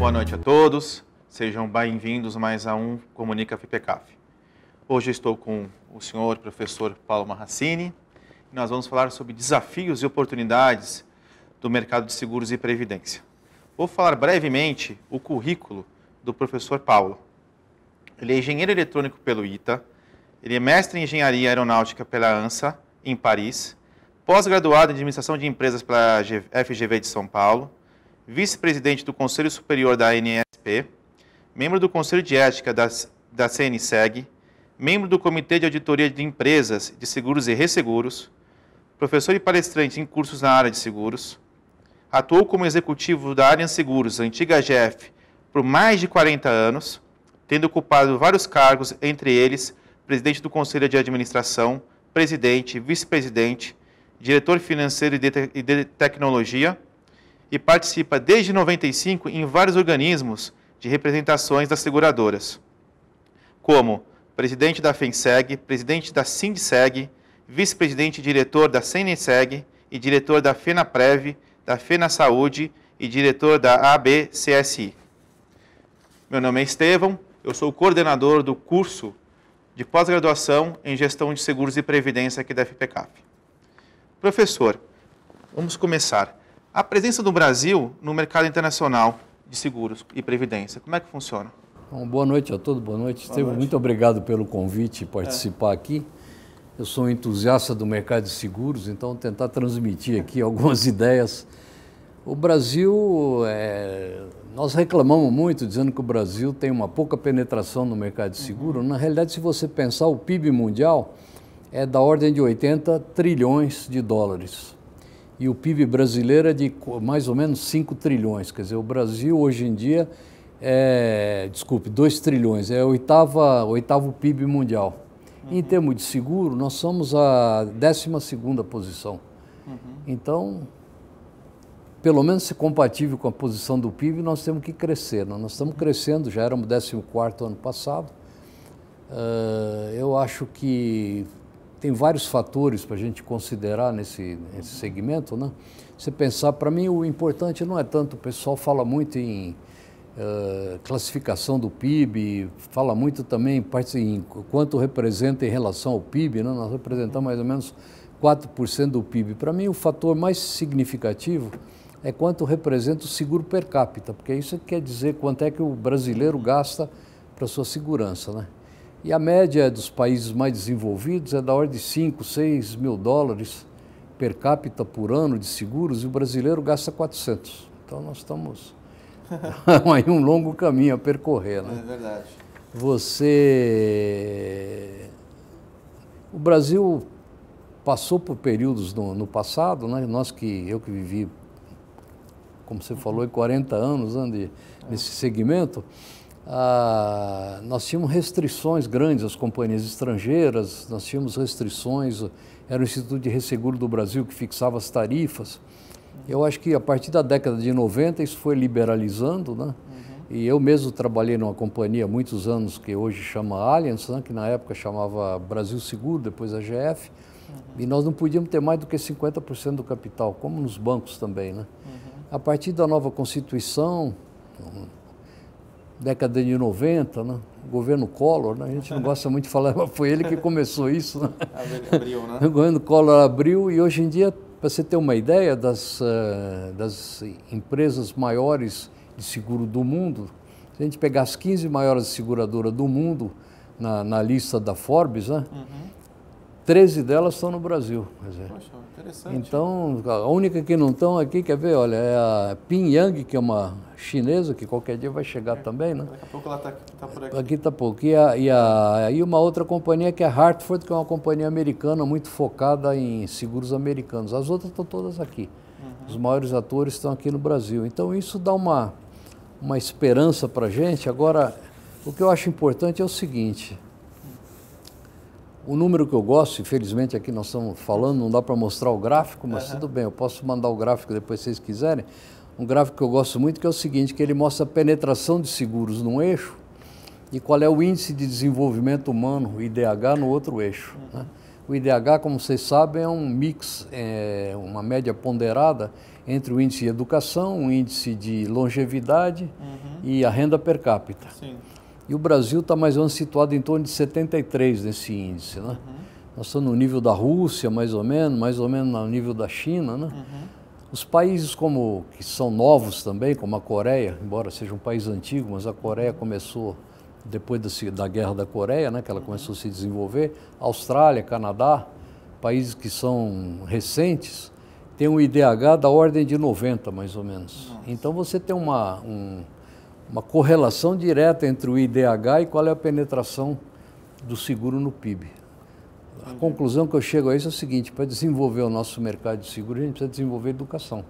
Boa noite a todos, sejam bem-vindos mais a um Comunica FIPECAF. Hoje estou com o senhor professor Paulo Marracini e nós vamos falar sobre desafios e oportunidades do mercado de seguros e previdência. Vou falar brevemente o currículo do professor Paulo. Ele é engenheiro eletrônico pelo ITA, ele é mestre em engenharia aeronáutica pela ANSA, em Paris, pós-graduado em administração de empresas pela FGV de São Paulo, vice-presidente do Conselho Superior da ANSP, membro do Conselho de Ética da, da CNSEG, membro do Comitê de Auditoria de Empresas de Seguros e Resseguros, professor e palestrante em cursos na área de seguros, atuou como executivo da área Seguros, antiga GF, por mais de 40 anos, tendo ocupado vários cargos, entre eles presidente do Conselho de Administração, presidente, vice-presidente, diretor financeiro e de, te e de tecnologia, e participa desde 95 em vários organismos de representações das seguradoras, como presidente da FENSEG, presidente da SINDSEG, vice-presidente e diretor da Seneseg e diretor da FENAPREV, da FENA Saúde e diretor da ABCSI. Meu nome é Estevão, eu sou coordenador do curso de pós-graduação em gestão de seguros e previdência aqui da FPCAF. Professor, vamos começar. A presença do Brasil no mercado internacional de seguros e previdência, como é que funciona? Bom, boa noite a todos, boa noite. Boa noite. muito obrigado pelo convite é. participar é. aqui. Eu sou um entusiasta do mercado de seguros, então tentar transmitir aqui algumas ideias. O Brasil, é... nós reclamamos muito dizendo que o Brasil tem uma pouca penetração no mercado de uhum. seguro. Uhum. Na realidade, se você pensar, o PIB mundial é da ordem de 80 trilhões de dólares e o PIB brasileiro é de mais ou menos 5 trilhões. Quer dizer, o Brasil hoje em dia é, desculpe, 2 trilhões, é o oitava, oitavo PIB mundial. Uhum. Em termos de seguro, nós somos a 12 posição. Uhum. Então, pelo menos se compatível com a posição do PIB, nós temos que crescer. Né? Nós estamos uhum. crescendo, já éramos 14 ano passado. Uh, eu acho que tem vários fatores para a gente considerar nesse, nesse segmento, né? Você pensar, para mim o importante não é tanto, o pessoal fala muito em uh, classificação do PIB, fala muito também em quanto representa em relação ao PIB, né? nós representamos mais ou menos 4% do PIB. Para mim o fator mais significativo é quanto representa o seguro per capita, porque isso quer dizer quanto é que o brasileiro gasta para sua segurança, né? E a média dos países mais desenvolvidos é da ordem de 5, 6 mil dólares per capita por ano de seguros e o brasileiro gasta 400. Então nós estamos aí um longo caminho a percorrer. Né? É verdade. Você. O Brasil passou por períodos no, no passado, né? nós que eu que vivi, como você falou, 40 uhum. anos né, de, é. nesse segmento. Ah, nós tínhamos restrições grandes às companhias estrangeiras, nós tínhamos restrições, era o Instituto de Resseguro do Brasil que fixava as tarifas. Eu acho que a partir da década de 90 isso foi liberalizando, né? Uhum. E eu mesmo trabalhei numa companhia há muitos anos que hoje chama Allianz, né? que na época chamava Brasil Seguro, depois a GF, uhum. e nós não podíamos ter mais do que 50% do capital, como nos bancos também, né? Uhum. A partir da nova Constituição, década de 90, né? governo Collor, né? a gente não gosta muito de falar, mas foi ele que começou isso. Né? né? O governo Collor abriu e hoje em dia, para você ter uma ideia das, eh, das empresas maiores de seguro do mundo, se a gente pegar as 15 maiores seguradoras do mundo na, na lista da Forbes, né? Uhum. 13 delas estão no Brasil. Quer dizer, Poxa. Interessante. Então, a única que não estão aqui, quer ver, olha, é a Pingyang, que é uma chinesa, que qualquer dia vai chegar é, também, né? Daqui a pouco ela está tá por aqui. Aqui está pouco. E, a, e, a, e uma outra companhia que é Hartford, que é uma companhia americana muito focada em seguros americanos. As outras estão todas aqui. Uhum. Os maiores atores estão aqui no Brasil. Então, isso dá uma, uma esperança para a gente. Agora, o que eu acho importante é o seguinte o número que eu gosto, infelizmente aqui nós estamos falando, não dá para mostrar o gráfico, mas uhum. tudo bem, eu posso mandar o gráfico depois se vocês quiserem. Um gráfico que eu gosto muito que é o seguinte, que ele mostra a penetração de seguros num eixo e qual é o índice de desenvolvimento humano, o IDH, no outro eixo. Uhum. Né? O IDH, como vocês sabem, é um mix, é uma média ponderada entre o índice de educação, o índice de longevidade uhum. e a renda per capita. Sim. E o Brasil está mais ou menos situado em torno de 73 nesse índice. Né? Uhum. Nós estamos no nível da Rússia, mais ou menos, mais ou menos no nível da China. Né? Uhum. Os países como que são novos também, como a Coreia, embora seja um país antigo, mas a Coreia começou depois da, da Guerra da Coreia, né, que ela uhum. começou a se desenvolver. Austrália, Canadá, países que são recentes, têm um IDH da ordem de 90, mais ou menos. Nossa. Então você tem uma, um, uma correlação direta entre o IDH e qual é a penetração do seguro no PIB. A conclusão que eu chego a isso é o seguinte: para desenvolver o nosso mercado de seguro, a gente precisa desenvolver educação.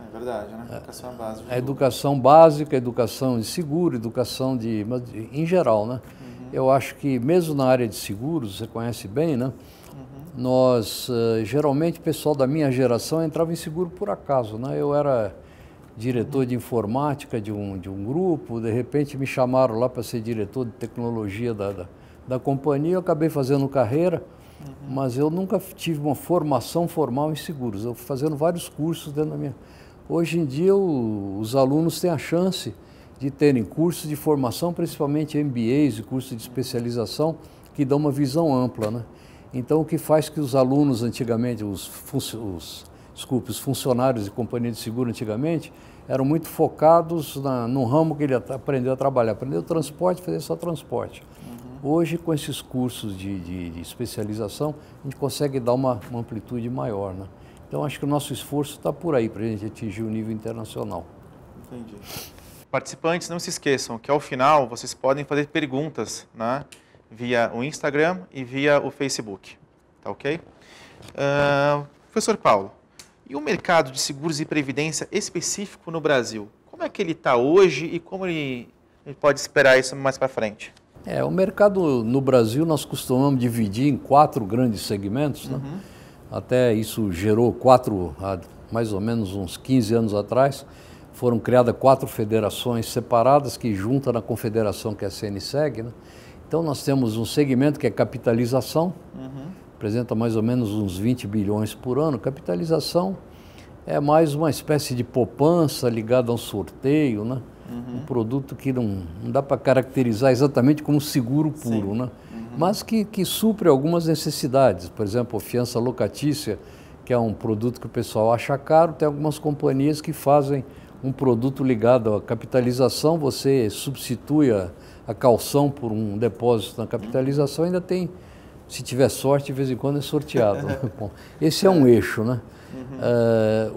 É verdade, né? Educação é, básica. A educação básica, educação de seguro, educação de. Mas em geral, né? Uhum. Eu acho que, mesmo na área de seguros, você conhece bem, né? Uhum. Nós, eh, geralmente, o pessoal da minha geração entrava em seguro por acaso, né? Eu era diretor de informática de um, de um grupo, de repente me chamaram lá para ser diretor de tecnologia da, da, da companhia, eu acabei fazendo carreira, uhum. mas eu nunca tive uma formação formal em seguros. Eu fui fazendo vários cursos dentro da minha. Hoje em dia o, os alunos têm a chance de terem cursos de formação, principalmente MBAs e cursos de especialização, que dão uma visão ampla. Né? Então o que faz que os alunos antigamente, os, os desculpe, os funcionários de companhia de seguro antigamente, eram muito focados na, no ramo que ele aprendeu a trabalhar. Aprendeu transporte, fazia só transporte. Uhum. Hoje, com esses cursos de, de, de, especialização, a gente consegue dar uma, uma amplitude maior. Né? Então, acho que o nosso esforço está por aí para a gente atingir o nível internacional. Entendi. Participantes, não se esqueçam que ao final vocês podem fazer perguntas né, via o Instagram e via o Facebook. Tá ok? Uh, professor Paulo, e o mercado de seguros e previdência específico no Brasil, como é que ele está hoje e como ele, ele pode esperar isso mais para frente? É, o mercado no Brasil nós costumamos dividir em quatro grandes segmentos, né? uhum. até isso gerou quatro, há mais ou menos uns 15 anos atrás, foram criadas quatro federações separadas que juntam na confederação que é a CNSEG. Né? Então nós temos um segmento que é capitalização, uhum representa mais ou menos uns 20 bilhões por ano. Capitalização é mais uma espécie de poupança ligada a um sorteio, né? Uhum. Um produto que não, não dá para caracterizar exatamente como seguro puro, Sim. né? Uhum. Mas que, que supre algumas necessidades. Por exemplo, fiança locatícia, que é um produto que o pessoal acha caro, tem algumas companhias que fazem um produto ligado à capitalização, você substitui a, a calção por um depósito na capitalização, ainda tem se tiver sorte, de vez em quando é sorteado. Né? Bom, esse é um eixo, né? Uhum.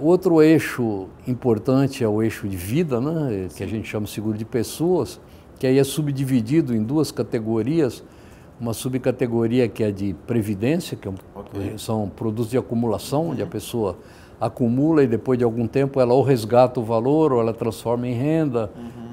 Uh, outro eixo importante é o eixo de vida, né? que a gente chama seguro de pessoas, que aí é subdividido em duas categorias. Uma subcategoria que é de previdência, que é um, okay. Eh, são produtos de acumulação, uhum. onde a uhum. pessoa acumula e depois de algum tempo ela ou resgata o valor ou ela transforma em renda. Uhum.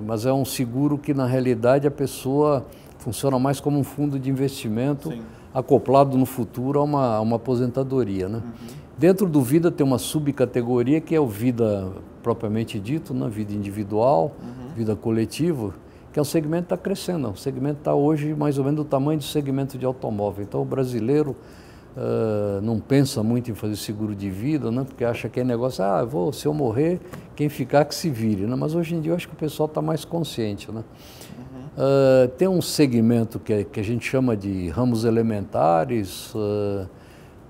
Uh, mas é um seguro que, na realidade, a pessoa funciona mais como um fundo de investimento Sim. acoplado no futuro a uma, a uma aposentadoria. Né? Uhum. Dentro do Vida tem uma subcategoria que é o Vida propriamente dito, né? vida individual, uhum. vida coletiva, que é um segmento que está crescendo. O segmento está hoje mais ou menos do tamanho do segmento de automóvel. Então o brasileiro uh, não pensa muito em fazer seguro de vida, né? porque acha que é negócio, ah, vou, se eu morrer, quem ficar que se vire. Né? Mas hoje em dia eu acho que o pessoal está mais consciente. Né? Uh, tem um segmento que, que, a gente chama de ramos elementares, uh,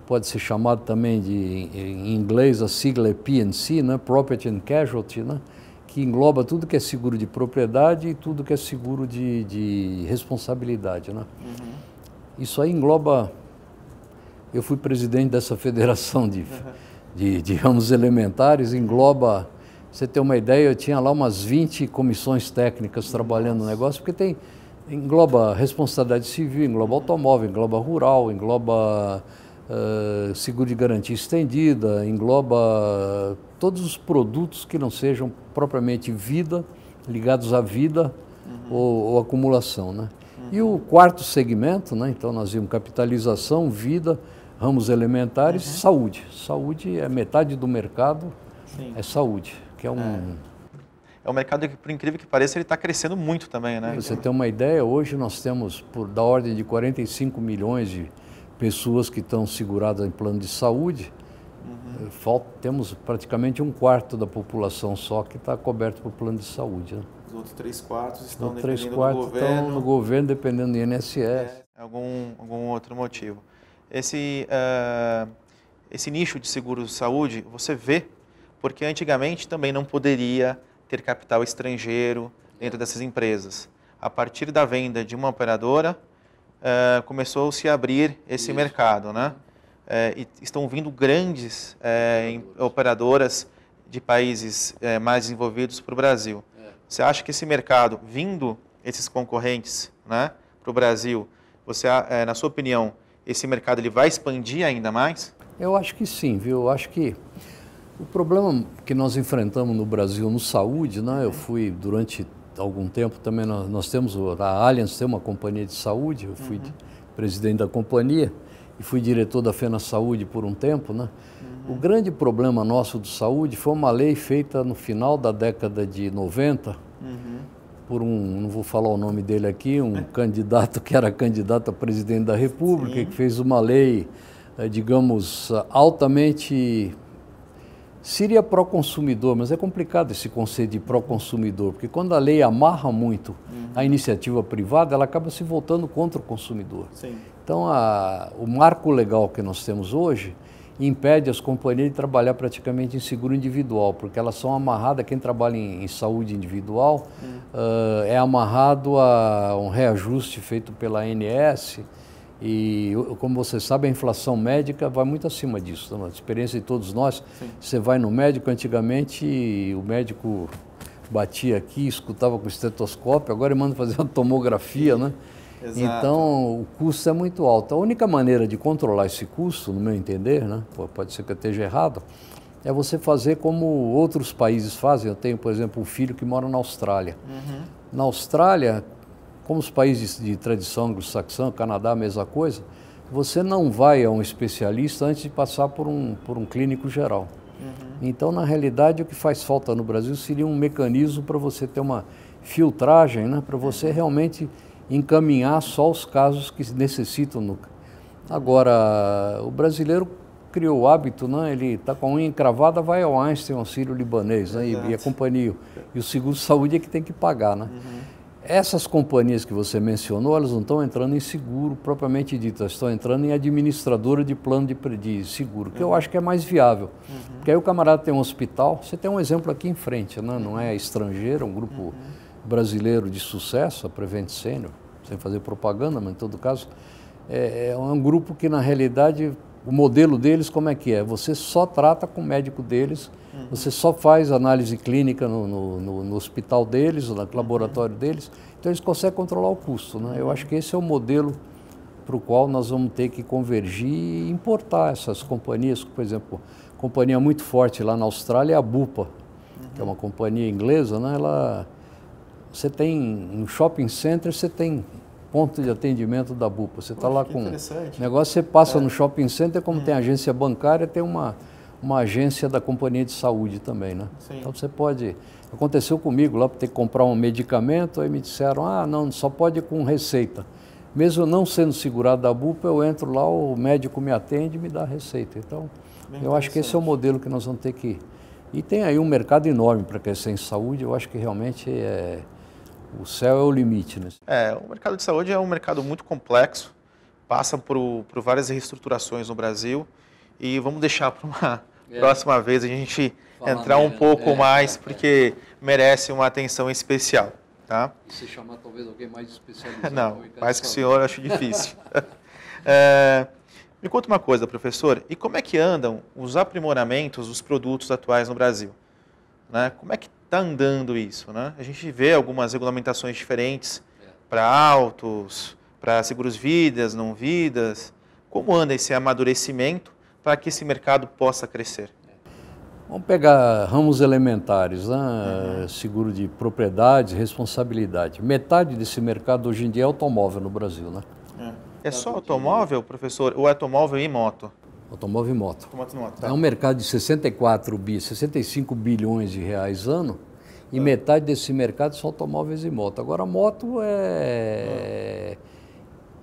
pode ser chamado também de, em inglês, a sigla é PNC, né? Property and Casualty, né? que engloba tudo que é seguro de propriedade e tudo que é seguro de, de responsabilidade. Né? Uhum. Isso aí engloba. Eu fui presidente dessa federação de, uhum. de, de ramos elementares, engloba você ter uma ideia, eu tinha lá umas 20 comissões técnicas trabalhando no negócio, porque tem engloba responsabilidade civil, engloba automóvel, engloba rural, engloba uh, seguro de garantia estendida, engloba todos os produtos que não sejam propriamente vida, ligados à vida uhum. ou, ou, acumulação. Né? Uhum. E o quarto segmento, né, então nós vimos capitalização, vida, ramos elementares, uhum. saúde. Saúde é metade do mercado, Sim. é saúde que é um... É. é um mercado que, por incrível que pareça, ele está crescendo muito também, né? Você tem uma ideia, hoje nós temos por da ordem de 45 milhões de pessoas que estão seguradas em plano de saúde, uhum. Eh, Falta, temos praticamente um quarto da população só que está coberto por plano de saúde. Né? Os outros três quartos estão Os três quartos Estão no governo, dependendo do INSS. É, algum, algum outro motivo. Esse, uh, esse nicho de seguro de saúde, você vê porque antigamente também não poderia ter capital estrangeiro dentro dessas empresas. A partir da venda de uma operadora, uh, começou-se a abrir esse Isso. mercado, né? Uh, e estão vindo grandes uh, operadoras de países mais desenvolvidos para o Brasil. É. Você acha que esse mercado, vindo esses concorrentes né, para o Brasil, você, na sua opinião, esse mercado ele vai expandir ainda mais? Eu acho que sim, viu? Eu acho que o problema que nós enfrentamos no Brasil no saúde, né? eu fui durante algum tempo também, nós, nós temos, a Allianz tem uma companhia de saúde, eu fui uhum. presidente da companhia e fui diretor da Fena Saúde por um tempo. Né? Uhum. O grande problema nosso de saúde foi uma lei feita no final da década de 90 uhum. por um, não vou falar o nome dele aqui, um candidato que era candidato a presidente da República, Sim. que fez uma lei, eh, digamos, altamente seria pró-consumidor, mas é complicado esse conceito de pró-consumidor, porque quando a lei amarra muito uhum. a iniciativa privada, ela acaba se voltando contra o consumidor. Sim. Então, a, o marco legal que nós temos hoje impede as companhias de trabalhar praticamente em seguro individual, porque elas são amarradas, quem trabalha em, em saúde individual uhum. uh, é amarrado a um reajuste feito pela ANS, e, como você sabe, a inflação médica vai muito acima disso. Então, a experiência de todos nós, Sim. você vai no médico, antigamente o médico batia aqui, escutava com estetoscópio, agora ele manda fazer uma tomografia, né? Sim. né? Exato. Então, o custo é muito alto. A única maneira de controlar esse custo, no meu entender, né? pode ser que eu esteja errado, é você fazer como outros países fazem. Eu tenho, por exemplo, um filho que mora na Austrália. Uhum. Na Austrália, como os países de tradição anglo-saxã, Canadá, a mesma coisa, você não vai a um especialista antes de passar por um, por um clínico geral. Uhum. Então, na realidade, o que faz falta no Brasil seria um mecanismo para você ter uma filtragem, né, para você uhum. realmente encaminhar só os casos que necessitam. No... Agora, o brasileiro criou o hábito, né? ele está com a unha encravada, vai ao Einstein, ao Sírio Libanês né? e, e a companhia. E o seguro de saúde é que tem que pagar. Né? Uhum. Essas companhias que você mencionou, elas não estão entrando em seguro propriamente dito, elas estão entrando em administradora de plano de, de seguro, que uhum. eu acho que é mais viável. Uhum. Porque aí o camarada tem um hospital, você tem um exemplo aqui em frente, né? não é estrangeiro, é um grupo uhum. brasileiro de sucesso, a Prevent Senior, sem fazer propaganda, mas em todo caso, é, é um grupo que na realidade o modelo deles como é que é? Você só trata com o médico deles, uhum. você só faz análise clínica no, no, no, no hospital deles, no laboratório uhum. deles, então eles conseguem controlar o custo. Né? Eu uhum. acho que esse é o modelo para o qual nós vamos ter que convergir e importar essas companhias, por exemplo, companhia muito forte lá na Austrália é a Bupa, uhum. que é uhum. uma companhia inglesa, né? Ela, você tem um shopping center, você tem ponto de atendimento da Bupa. Você está lá com. Negócio você passa é. no shopping center, como hum. tem agência bancária, tem uma, uma agência da companhia de saúde também, né? Sim. Então você pode. Aconteceu comigo lá para ter que comprar um medicamento, aí me disseram, ah, não, só pode com receita. Mesmo não sendo segurado da Bupa, eu entro lá, o médico me atende e me dá a receita. Então, Bem eu acho que esse é o modelo que nós vamos ter que. E tem aí um mercado enorme para crescer em saúde, eu acho que realmente é o céu é o limite. Né? É, o mercado de saúde é um mercado muito complexo, passa por, por várias reestruturações no Brasil e vamos deixar para uma é. próxima vez a gente Fala entrar mesmo. um pouco é, mais, porque merece uma atenção especial. Tá? E se chamar talvez alguém mais especializado. Não, é é mais que o senhor, acho difícil. é, me conta uma coisa, professor, e como é que andam os aprimoramentos dos produtos atuais no Brasil? Né? Como é que está andando isso, né? A gente vê algumas regulamentações diferentes é. para autos, para seguros vidas, não vidas. Como anda esse amadurecimento para que esse mercado possa crescer? É. Vamos pegar ramos elementares, né? uhum. seguro de propriedade, responsabilidade. Metade desse mercado hoje em dia é automóvel no Brasil, né? É, é só automóvel, professor? Ou é automóvel e moto? automóvel e moto. Automóvel e moto, tá. É um mercado de 64 bi, 65 bilhões de reais ano, e tá. metade desse mercado são automóveis e moto. Agora, a moto é... Ah.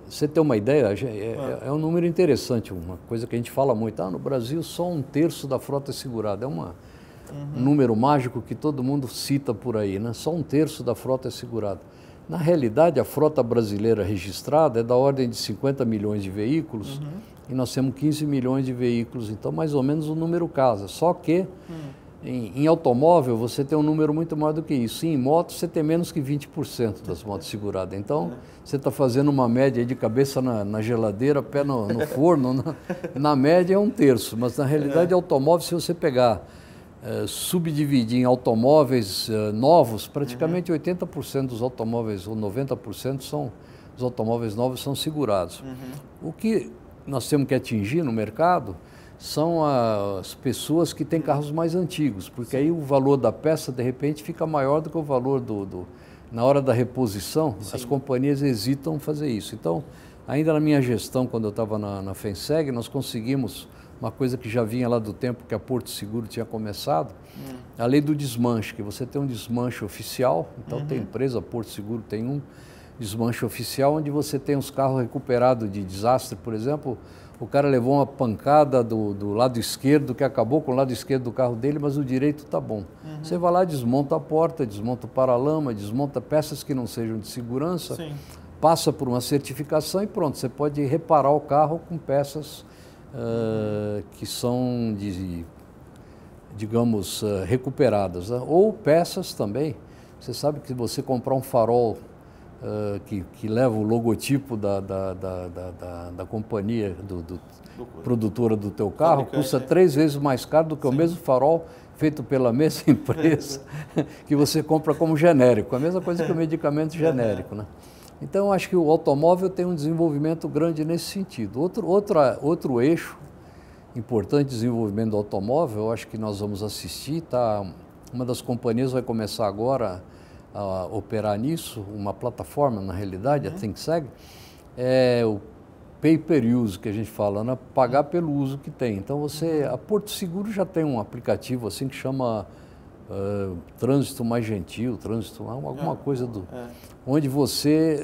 Você tem uma ideia, é, é, ah. é, um número interessante, uma coisa que a gente fala muito. Ah, no Brasil, só um terço da frota é segurada. É uma, uhum. um número mágico que todo mundo cita por aí, né? Só um terço da frota é segurada. Na realidade, a frota brasileira registrada é da ordem de 50 milhões de veículos, uhum e nós temos 15 milhões de veículos, então mais ou menos o número casa. Só que hum. em, em, automóvel você tem um número muito maior do que isso. E em moto você tem menos que 20% das motos seguradas. Então você está fazendo uma média de cabeça na, na geladeira, pé no, no forno, na, na, média é um terço. Mas na realidade é. automóvel, se você pegar eh, subdividir em automóveis eh, novos, praticamente uhum. 80% dos automóveis ou 90% são os automóveis novos são segurados. Uhum. O que nós temos que atingir no mercado são as pessoas que têm carros mais antigos, porque aí o valor da peça, de repente, fica maior do que o valor do. do... na hora da reposição, Sim. as companhias hesitam fazer isso. Então, ainda na minha gestão, quando eu estava na, na FENSEG, nós conseguimos uma coisa que já vinha lá do tempo que a Porto Seguro tinha começado, hum. a lei do desmanche, que você tem um desmanche oficial, então uhum. tem empresa, Porto Seguro tem um, desmanche oficial, onde você tem os carros recuperados de desastre, por exemplo, o cara levou uma pancada do, do, lado esquerdo, que acabou com o lado esquerdo do carro dele, mas o direito está bom. Uhum. Você vai lá, desmonta a porta, desmonta o paralama, desmonta peças que não sejam de segurança, Sim. passa por uma certificação e pronto, você pode reparar o carro com peças uh, que são, de, digamos, ah, recuperadas. Né? Ou peças também. Você sabe que você comprar um farol ah, que, que, leva o logotipo da, da, da, da, da companhia do, do, do, produtora do teu carro, custa né? três vezes mais caro do que Sim. o mesmo farol feito pela mesma empresa que você compra como genérico. A mesma coisa que o medicamento genérico, né? Então, acho que o automóvel tem um desenvolvimento grande nesse sentido. Outro, outra, outro eixo importante de desenvolvimento do automóvel, eu acho que nós vamos assistir, tá? uma das companhias vai começar agora a operar nisso, uma plataforma, na realidade, uhum. a ThinkSeg, é o pay per use que a gente fala, né? pagar uhum. pelo uso que tem. Então você, uhum. a Porto Seguro já tem um aplicativo assim que chama uh, trânsito mais gentil, trânsito alguma é, coisa é, do é. onde você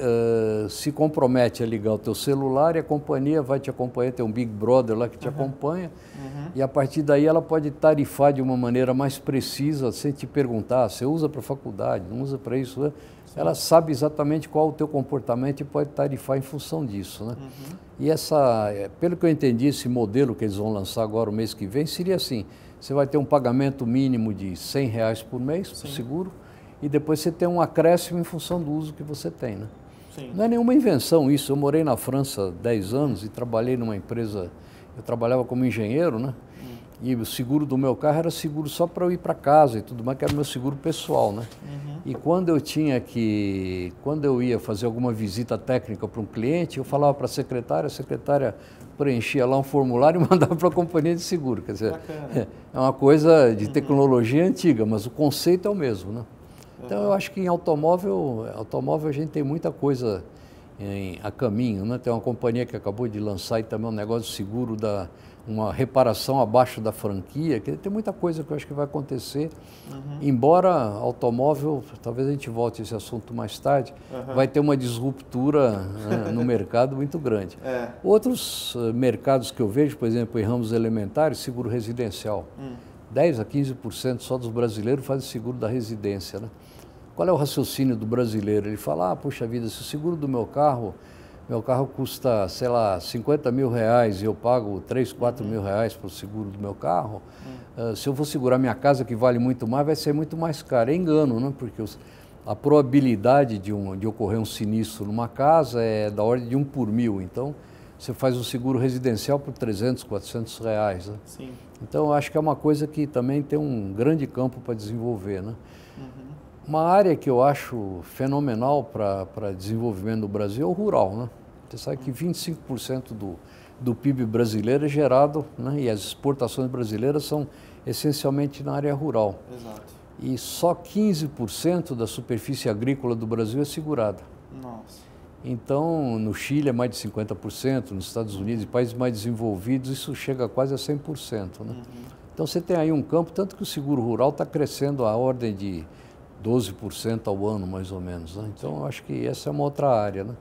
uh, se compromete a ligar o teu celular e a companhia vai te acompanhar, tem um Big Brother lá que te uhum. acompanha uhum. e a partir daí ela pode tarifar de uma maneira mais precisa, sem te perguntar, você usa para faculdade, não usa para isso, né? ela sabe exatamente qual o teu comportamento e pode tarifar em função disso, né? Uhum. E essa, é, pelo que eu entendi, esse modelo que eles vão lançar agora o mês que vem seria assim você vai ter um pagamento mínimo de 100 reais por mês Sim. por seguro e depois você tem um acréscimo em função do uso que você tem. Né? Sim. Não é nenhuma invenção isso. Eu morei na França 10 anos e trabalhei numa empresa, eu trabalhava como engenheiro, né? Hum. E o seguro do meu carro era seguro só para eu ir para casa e tudo mais, que era meu seguro pessoal, né? Uhum. E quando eu tinha que, quando eu ia fazer alguma visita técnica para um cliente, eu falava para a secretária, a secretária preenchia lá um formulário e mandava para a companhia de seguro. Quer dizer, é, é uma coisa de uhum. tecnologia antiga, mas o conceito é o mesmo. Né? Então eu uhum. acho que em automóvel, automóvel a gente tem muita coisa em, a caminho. Né? Tem uma companhia que acabou de lançar e também um negócio de seguro da, uma reparação abaixo da franquia, que tem muita coisa que eu acho que vai acontecer. Uhum. Embora automóvel, talvez a gente volte a esse assunto mais tarde, uhum. vai ter uma disruptura né, no mercado muito grande. É. Outros uh, mercados que eu vejo, por exemplo, em ramos elementares, seguro residencial. Hum. 10 a 15% só dos brasileiros fazem seguro da residência. Né? Qual é o raciocínio do brasileiro? Ele fala, ah, puxa vida, se o seguro do meu carro meu carro custa, sei lá, 50 mil reais e eu pago 3, 4 mil reais para o seguro do meu carro, uhum. uh, se eu for segurar minha casa, que vale muito mais, vai ser muito mais caro. É engano, né? Porque os, a probabilidade de, um, de ocorrer um sinistro numa casa é da ordem de um por mil. Então, você faz um seguro residencial por 300, 400 reais. Né? Sim. Então, eu acho que é uma coisa que também tem um grande campo para desenvolver. Né? Uhum. Uma área que eu acho fenomenal para desenvolvimento do Brasil é o rural. Né? Você sabe que 25% do, do PIB brasileiro é gerado, né, e as exportações brasileiras são essencialmente na área rural. Exato. E só 15% da superfície agrícola do Brasil é segurada. Nossa. Então, no Chile é mais de 50%, nos Estados Unidos e países mais desenvolvidos, isso chega quase a 100%. Né? Uhum. Então, você tem aí um campo, tanto que o seguro rural está crescendo a ordem de 12% ao ano, mais ou menos. Né? Então, eu acho que essa é uma outra área. Né?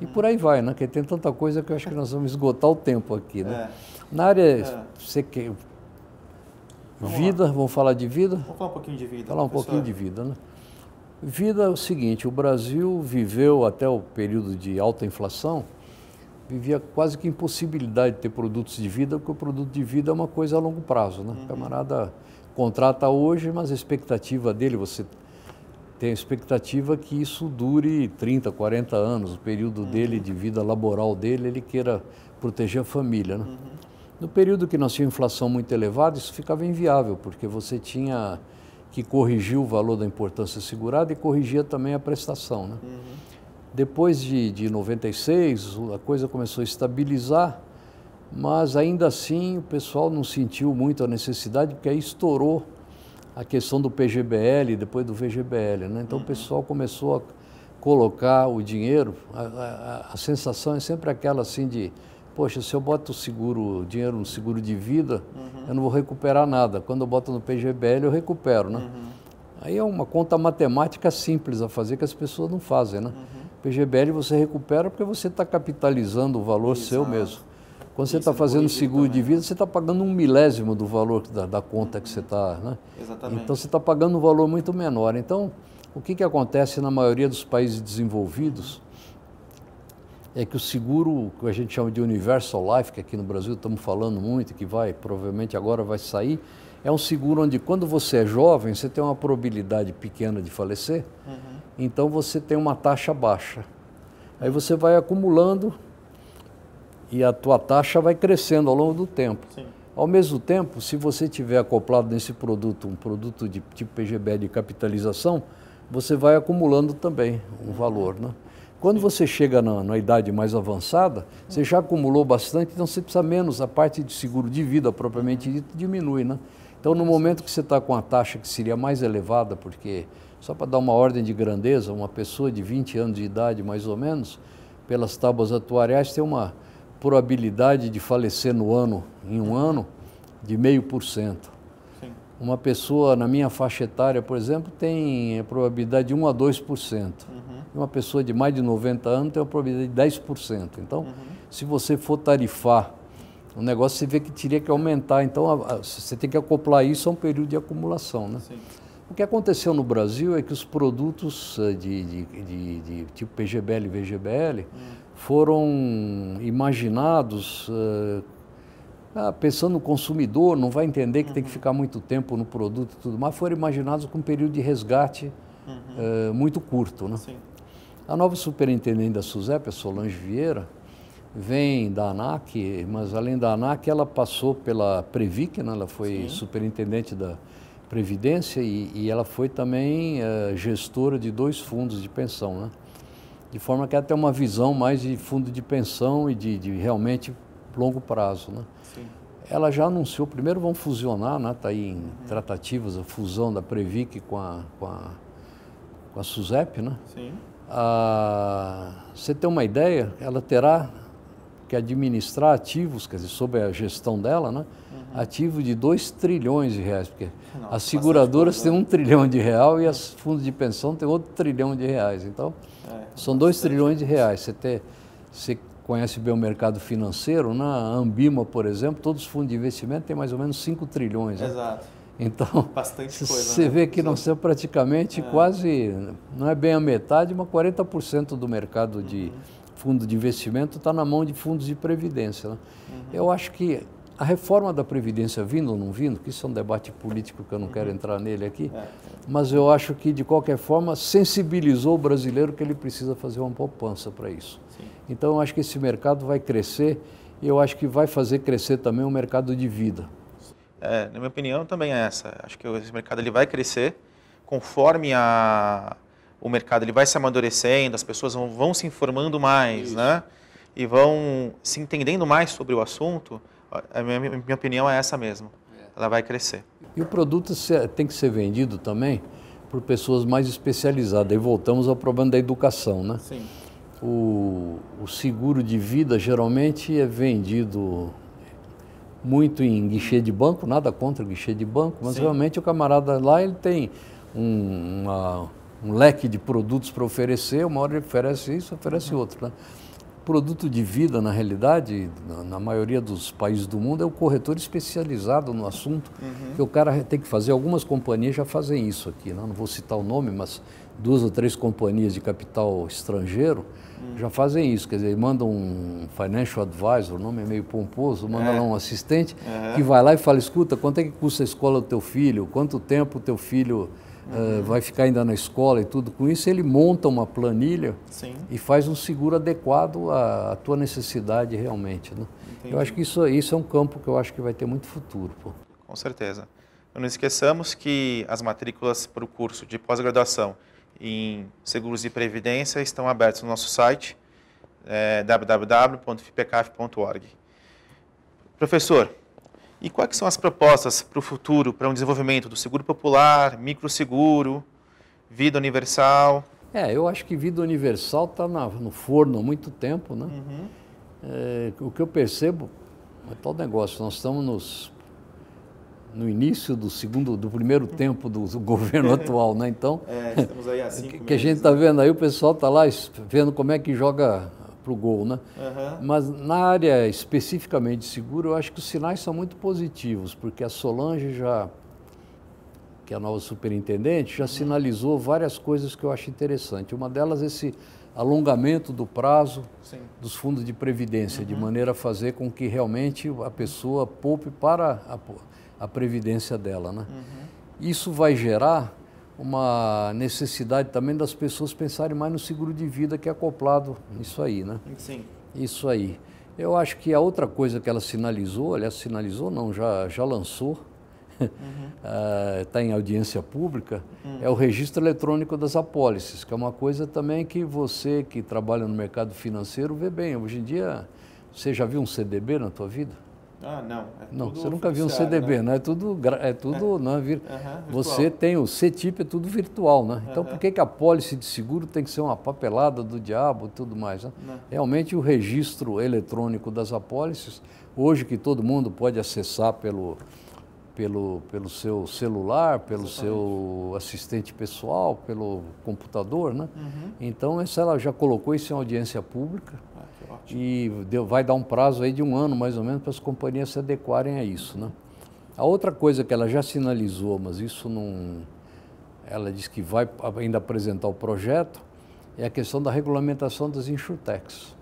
E por aí vai, né? Porque tem tanta coisa que eu acho que nós vamos esgotar o tempo aqui, né? É. Na área, é. você que... Vamos vida, lá. vamos falar de vida? Vamos falar um pouquinho de vida. Falar um pouquinho de vida, né? Vida é o seguinte, o Brasil viveu até o período de alta inflação, vivia quase que impossibilidade de ter produtos de vida, porque o produto de vida é uma coisa a longo prazo, né? Uhum. O camarada contrata hoje, mas a expectativa dele, você tem a expectativa que isso dure 30, 40 anos, o período uhum. dele de vida laboral dele, ele queira proteger a família. Né? Uhum. No período que nós tínhamos inflação muito elevada, isso ficava inviável, porque você tinha que corrigir o valor da importância segurada e corrigia também a prestação. Né? Uhum. Depois de, de 96, a coisa começou a estabilizar, mas ainda assim o pessoal não sentiu muito a necessidade, porque aí estourou a questão do PGBL e depois do VGBL. Né? Então uhum. o pessoal começou a colocar o dinheiro, a, a, a, sensação é sempre aquela assim de, poxa, se eu boto seguro, dinheiro no seguro de vida, uhum. eu não vou recuperar nada. Quando eu boto no PGBL, eu recupero, né? Uhum. Aí é uma conta matemática simples a fazer que as pessoas não fazem, né? Uhum. PGBL você recupera porque você está capitalizando o valor Exato. seu mesmo. Quando você está é fazendo seguro também, de vida, né? você está pagando um milésimo do valor da, da conta que você está. Né? Exatamente. Então você está pagando um valor muito menor. Então, o que, que acontece na maioria dos países desenvolvidos é que o seguro, que a gente chama de Universal Life, que aqui no Brasil estamos falando muito, que vai, provavelmente agora vai sair, é um seguro onde quando você é jovem, você tem uma probabilidade pequena de falecer, uhum. então você tem uma taxa baixa. Aí você vai acumulando e a tua taxa vai crescendo ao longo do tempo. Sim. Ao mesmo tempo, se você tiver acoplado nesse produto um produto de tipo PGB de capitalização, você vai acumulando também um valor. Né? Quando você chega na, na, idade mais avançada, você já acumulou bastante, então você precisa menos. A parte de seguro de vida, propriamente uhum. dito, diminui. Né? Então, no momento que você está com a taxa que seria mais elevada, porque, só para dar uma ordem de grandeza, uma pessoa de 20 anos de idade, mais ou menos, pelas tábuas atuariais, tem uma, probabilidade de falecer no ano, em um ano, de meio por cento. Uma pessoa na minha faixa etária, por exemplo, tem a é, probabilidade de 1 a 2%. Uhum. Uma pessoa de mais de 90 anos tem uma probabilidade de 10%. Então, uhum. se você for tarifar o negócio, você vê que teria que aumentar. Então, a, a, você tem que acoplar isso a um período de acumulação. Né? O que aconteceu no Brasil é que os produtos eh, de, de, de, de tipo PGBL e VGBL uhum foram imaginados eh, ah, pensando no consumidor, não vai entender que uhum. tem que uhum. ficar muito tempo no produto e tudo mais, foram imaginados com um período de resgate uhum. uh, muito curto. Né? Sim. A nova superintendente da SUSEP, a Solange Vieira, vem da ANAC, mas além da ANAC, ela passou pela Previc, né? ela foi Sim. superintendente da Previdência e, e ela foi também uh, gestora de dois fundos de pensão. Né? de forma que ela tenha uma visão mais de fundo de pensão e de, de realmente longo prazo. Né? Sim. Ela já anunciou, primeiro vão fusionar, está né? Tá aí em uhum. tratativas a fusão da Previc com a, com a, com a SUSEP. Né? Sim. Ah, você tem uma ideia, ela terá que administrar ativos, quer dizer, sob a gestão dela, né? Uhum. ativo de 2 trilhões de reais, porque Nossa, as seguradoras têm um trilhão de real e os fundos de pensão têm outro trilhão de reais. Então, são 2 trilhões de reais. Você, tem, você conhece bem o mercado financeiro, na né? Ambima, por exemplo, todos os fundos de investimento têm mais ou menos 5 trilhões. Né? Exato. Então, Bastante coisa, você né? vê que nós temos praticamente é. quase, não é bem a metade, mas 40% do mercado de uhum. fundo de investimento está na mão de fundos de previdência. Né? Uhum. Eu acho que a reforma da Previdência vindo ou não vindo, que isso é um debate político que eu não quero uhum. entrar nele aqui, é, é. mas eu acho que, de qualquer forma, sensibilizou o brasileiro que ele precisa fazer uma poupança para isso. Então, eu acho que esse mercado vai crescer e eu acho que vai fazer crescer também o mercado de vida. É, na minha opinião, também é essa. Acho que esse mercado ele vai crescer conforme a, o mercado ele vai se amadurecendo, as pessoas vão, vão se informando mais, né? E vão se entendendo mais sobre o assunto a minha, minha opinião é essa mesmo. É. Ela vai crescer. E o produto tem que ser vendido também por pessoas mais especializadas. E voltamos ao problema da educação, né? Sim. O, o seguro de vida geralmente é vendido muito em guichê de banco, nada contra guichê de banco, mas Sim. realmente o camarada lá ele tem um, uma, um leque de produtos para oferecer, uma hora ele oferece isso, oferece uhum. outro. Né? produto de vida, na realidade, na, na, maioria dos países do mundo, é o corretor especializado no assunto, uhum. que o cara tem que fazer. Algumas companhias já fazem isso aqui, né? não vou citar o nome, mas duas ou três companhias de capital estrangeiro uhum. já fazem isso. Quer dizer, mandam um financial advisor, o nome é meio pomposo, manda é. lá um assistente, uhum. que vai lá e fala: escuta, quanto é que custa a escola do teu filho? Quanto tempo o teu filho ah, vai ficar ainda na escola e tudo com isso, ele monta uma planilha Sim. e faz um seguro adequado à, à tua necessidade realmente. Né? Eu acho que isso, isso é um campo que eu acho que vai ter muito futuro. Pô. Com certeza. Não esqueçamos que as matrículas para o curso de pós-graduação em seguros e previdência estão abertas no nosso site é, Professor, e quais são as propostas para o futuro, para um desenvolvimento do seguro popular, microseguro, vida universal? É, eu acho que vida universal está no forno há muito tempo, né? Uhum. É, o que eu percebo é tal negócio, nós estamos nos, no início do segundo, do primeiro tempo do, governo atual, né? Então, é, estamos aí há cinco que, meses, que a gente está né? vendo aí, o pessoal está lá vendo como é que joga para o gol, né? Uhum. Mas na área especificamente de seguro, eu acho que os sinais são muito positivos, porque a Solange já, que é a nova superintendente, já uhum. sinalizou várias coisas que eu acho interessante. Uma delas esse alongamento do prazo Sim. dos fundos de previdência, uhum. de maneira a fazer com que realmente a pessoa poupe para a, a previdência dela, né? Uhum. Isso vai gerar uma necessidade também das pessoas pensarem mais no seguro de vida que é acoplado isso aí, né? Sim. Isso aí. Eu acho que a outra coisa que ela sinalizou, aliás, sinalizou não, já, já lançou, está uhum. uh, em audiência pública, uhum. é o registro eletrônico das apólices, que é uma coisa também que você que trabalha no mercado financeiro vê bem. Hoje em dia, você já viu um CDB na tua vida? Ah, não. É não, você nunca viu um CDB, né? Não, né? é, é tudo, é tudo, é. Né, não é vir... Uhum, você tem o CTIP, é tudo virtual, né? Então uhum. por que, que a pólice de seguro tem que ser uma papelada do diabo e tudo mais? Né? né? Realmente o registro eletrônico das apólices, hoje que todo mundo pode acessar pelo, pelo, pelo seu celular, pelo Exatamente. seu assistente pessoal, pelo computador, né? Uhum. Então essa ela já colocou isso em é audiência pública e deu, vai dar um prazo aí de um ano, mais ou menos, para as companhias se adequarem a isso. Né? A outra coisa que ela já sinalizou, mas isso não. Ela diz que vai ainda apresentar o projeto, é a questão da regulamentação das insurtechs.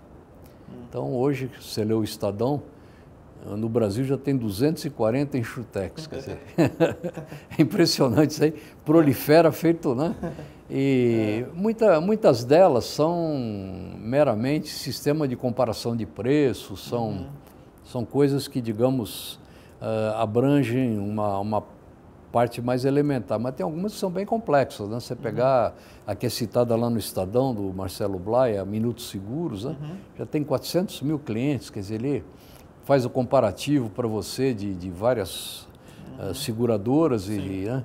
Hum. Então, hoje, você lê o Estadão, no Brasil já tem 240 enxutex, quer dizer, é impressionante isso aí, prolifera feito, né? E muita, muitas delas são meramente sistema de comparação de preços, são, uhum. são coisas que, digamos, uh, abrangem uma, uma parte mais elementar, mas tem algumas que são bem complexas. Né? Você uhum. pegar a que é citada lá no Estadão, do Marcelo Blay, Minutos Seguros, né? Uhum. já tem 400 mil clientes, quer dizer, ele faz o comparativo para você de, de várias eh, uhum. uh, seguradoras e, né?